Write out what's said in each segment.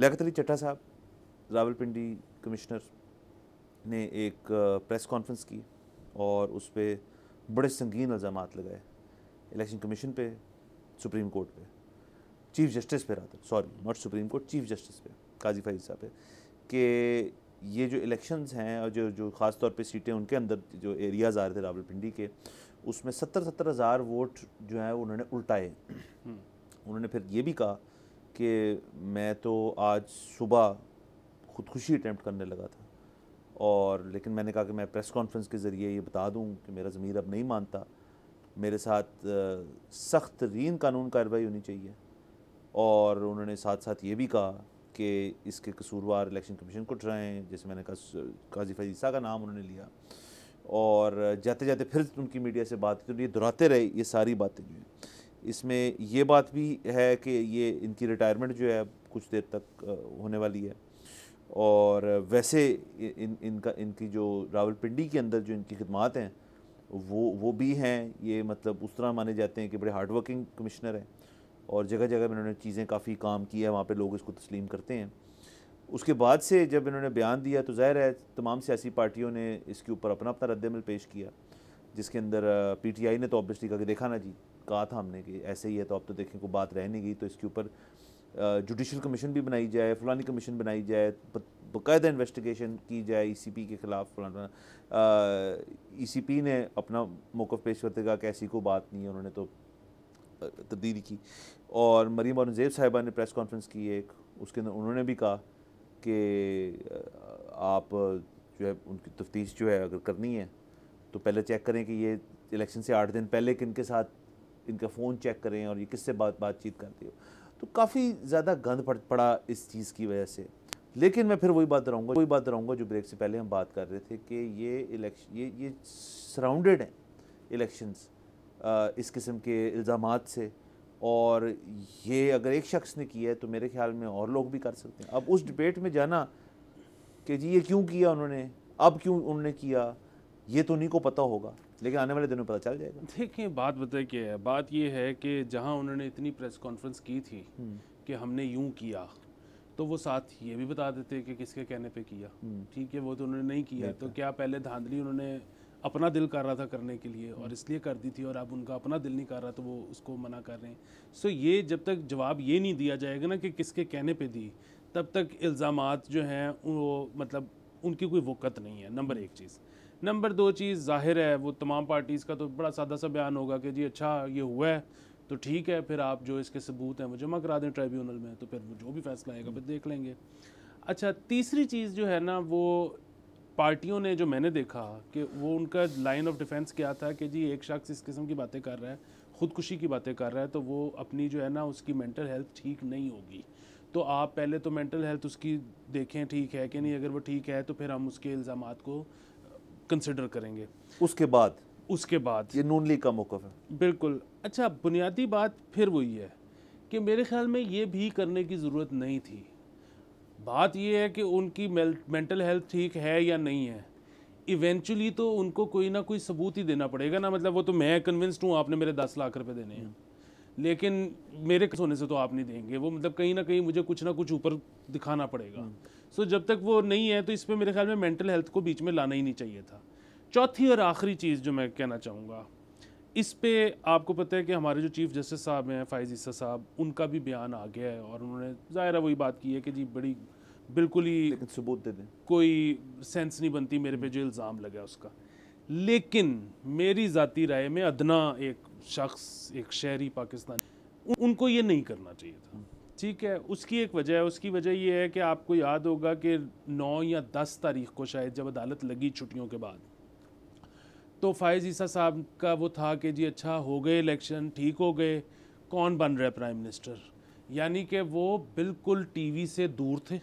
लगत अली चट्टा साहब रावलपिंडी कमिश्नर ने एक प्रेस कॉन्फ्रेंस की और उस पर बड़े संगीन इल्ज़ाम लगाए इलेक्शन कमीशन पे सुप्रीम कोर्ट पे चीफ जस्टिस पे रहा था sorry not supreme court chief justice पे काजी फैज साहब पे कि ये जो इलेक्शंस हैं और जो जो ख़ास तौर पे सीटें उनके अंदर जो एरियाज़ आ रहे थे रावलपिंडी के उसमें सत्तर सत्तर हज़ार वोट जो है उन्होंने उल्टाए हम्म। उन्होंने फिर ये भी कहा कि मैं तो आज सुबह ख़ुदकुशी अटैम्प्ट करने लगा था और लेकिन मैंने कहा कि मैं प्रेस कॉन्फ्रेंस के ज़रिए ये बता दूँ कि मेरा ज़मीर अब नहीं मानता मेरे साथ सख्त रीन कानून कार्रवाई होनी चाहिए और उन्होंने साथ साथ ये भी कहा कि इसके कसूरवार इलेक्शन कमीशन को ठहराएं जैसे मैंने कहा काजी फजीसा का नाम उन्होंने लिया और जाते जाते फिर उनकी मीडिया से बात की तो ये दोहराते रहे ये सारी बातें जो हैं इसमें ये बात भी है कि ये इनकी रिटायरमेंट जो है कुछ देर तक होने वाली है और वैसे इन इनका इनकी जो रावलपिंडी के अंदर जो इनकी खदमात हैं वो वो भी हैं ये मतलब उस तरह माने जाते हैं कि बड़े हार्ड वर्किंग कमिश्नर हैं और जगह जगह इन्होंने चीज़ें काफ़ी काम की है वहाँ पर लोग इसको तस्लीम करते हैं उसके बाद से जब इन्होंने बयान दिया तो जाहिर है तमाम सियासी पार्टियों ने इसके ऊपर अपना अपना रद्दमल पेश किया जिसके अंदर पीटीआई ने तो ऑब्वियसली कहा कि देखा ना जी कहा था हमने कि ऐसे ही है तो अब तो देखें को बात रह नहीं गई तो इसके ऊपर जुडिशल कमीशन भी बनाई जाए फलानी कमीशन बनाई जाए बाकायदा इन्वेस्टिगेशन की जाए पी e के ख़िलाफ़ फलाना पी e ने अपना मौक़ पेश करते कहा कि ऐसी कोई बात नहीं है उन्होंने तो तब्दीली की और मरीम औरंगजेब साहिबा ने प्रेस कॉन्फ्रेंस की एक उसके अंदर उन्होंने भी कहा कि आप जो है उनकी तफ्तीश जो है अगर करनी है तो पहले चेक करें कि ये इलेक्शन से आठ दिन पहले किन के साथ इनका फ़ोन चेक करें और ये किससे बात बातचीत करती हो तो काफ़ी ज़्यादा गंद पड़ पड़ा इस चीज़ की वजह से लेकिन मैं फिर वही बात रहूँगा वही बात रहूँगा जो ब्रेक से पहले हम बात कर रहे थे कि ये इलेक्शन ये ये सराउंडेड हैं इलेक्शंस इस किस्म के इल्ज़ाम से और ये अगर एक शख्स ने किया है तो मेरे ख्याल में और लोग भी कर सकते हैं अब उस डिबेट में जाना कि जी ये क्यों किया उन्होंने अब क्यों उन्होंने किया ये तो उन्हीं को पता होगा लेकिन आने वाले दिनों में पता चल जाएगा देखिए बात बताए क्या है बात ये है कि जहाँ उन्होंने इतनी प्रेस कॉन्फ्रेंस की थी हम्म। कि हमने यूँ किया तो वो साथ ये भी बता देते कि किसके कहने पे किया हम्म। ठीक है वो तो उन्होंने नहीं किया तो क्या पहले धांधली उन्होंने अपना दिल कर रहा था करने के लिए हम्म। और इसलिए कर दी थी और अब उनका अपना दिल नहीं कर रहा तो वो उसको मना कर रहे हैं सो ये जब तक जवाब ये नहीं दिया जाएगा ना कि किसके कहने पर दी तब तक इल्ज़ाम जो हैं वो मतलब उनकी कोई वक़्त नहीं है नंबर एक चीज़ नंबर दो चीज़ ज़ाहिर है वो तमाम पार्टीज़ का तो बड़ा सादा सा बयान होगा कि जी अच्छा ये हुआ है तो ठीक है फिर आप जो इसके सबूत हैं वो जमा करा दें ट्राइब्यूनल में तो फिर वो जो भी फैसला आएगा फिर देख लेंगे अच्छा तीसरी चीज़ जो है ना वो पार्टियों ने जो मैंने देखा कि वो उनका लाइन ऑफ डिफेंस क्या था कि जी एक शख्स इस किस्म की बातें कर रहा है ख़ुदकुशी की बातें कर रहा है तो वो अपनी जो है ना उसकी मेंटल हेल्थ ठीक नहीं होगी तो आप पहले तो मेंटल हेल्थ उसकी देखें ठीक है कि नहीं अगर वो ठीक है तो फिर हम उसके इल्ज़ाम को कंसिडर करेंगे उसके बाद उसके बाद ये नून लीग का मौक़ है बिल्कुल अच्छा बुनियादी बात फिर वही है कि मेरे ख्याल में ये भी करने की ज़रूरत नहीं थी बात यह है कि उनकी मेंटल हेल्थ ठीक है या नहीं है इवेंचुअली तो उनको कोई ना कोई सबूत ही देना पड़ेगा ना मतलब वो तो मैं कन्विंस्ड हूँ आपने मेरे दस लाख रुपए देने हैं लेकिन मेरे सोने से तो आप नहीं देंगे वो मतलब कहीं ना कहीं मुझे कुछ ना कुछ ऊपर दिखाना पड़ेगा सो जब तक वो नहीं है तो इस पर मेरे ख्याल में मेंटल हेल्थ को बीच में लाना ही नहीं चाहिए था चौथी और आखिरी चीज़ जो मैं कहना चाहूँगा इस पे आपको पता है कि हमारे जो चीफ जस्टिस साहब हैं फाइज ईसा साहब उनका भी बयान आ गया है और उन्होंने ज़ाहिर वही बात की है कि जी बड़ी बिल्कुल ही सबूत दे दें कोई सेंस नहीं बनती मेरे पे जो इल्ज़ाम लगा उसका लेकिन मेरी जाति राय में अदना एक शख्स एक शहरी पाकिस्तान उनको ये नहीं करना चाहिए था ठीक है उसकी एक वजह है उसकी वजह यह है कि आपको याद होगा कि 9 या 10 तारीख को शायद जब अदालत लगी छुट्टियों के बाद तो फायज़ ईसा साहब का वो था कि जी अच्छा हो गए इलेक्शन ठीक हो गए कौन बन रहा है प्राइम मिनिस्टर यानी कि वो बिल्कुल टीवी से दूर थे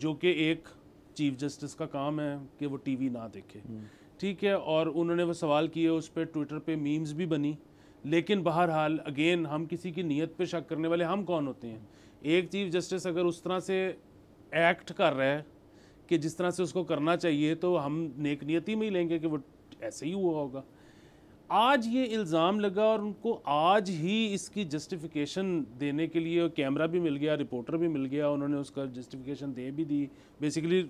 जो कि एक चीफ जस्टिस का काम है कि वो टीवी ना देखे हम्म। ठीक है और उन्होंने वो सवाल किए उस पर ट्विटर पे मीम्स भी बनी लेकिन बहरहाल अगेन हम किसी की नीयत पे शक करने वाले हम कौन होते हैं एक चीफ जस्टिस अगर उस तरह से एक्ट कर रहा है कि जिस तरह से उसको करना चाहिए तो हम नेक नियति में ही लेंगे कि वो ऐसे ही हुआ होगा आज ये इल्ज़ाम लगा और उनको आज ही इसकी जस्टिफिकेशन देने के लिए कैमरा भी मिल गया रिपोर्टर भी मिल गया उन्होंने उसका जस्टिफिकेशन दे भी दी बेसिकली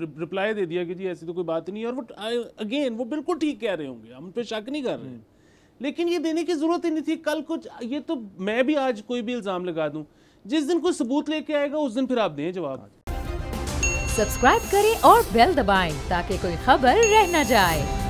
रिप्लाई दे दिया कि जी ऐसी तो कोई बात नहीं है और वो अगेन वो बिल्कुल ठीक कह रहे होंगे हम पे शक नहीं कर रहे हैं लेकिन ये देने की ज़रूरत ही नहीं थी कल कुछ ये तो मैं भी आज कोई भी इल्ज़ाम लगा दूँ जिस दिन कोई सबूत लेके आएगा उस दिन फिर आप दें जवाब सब्सक्राइब करें और बेल दबाएं ताकि कोई खबर रह न जाए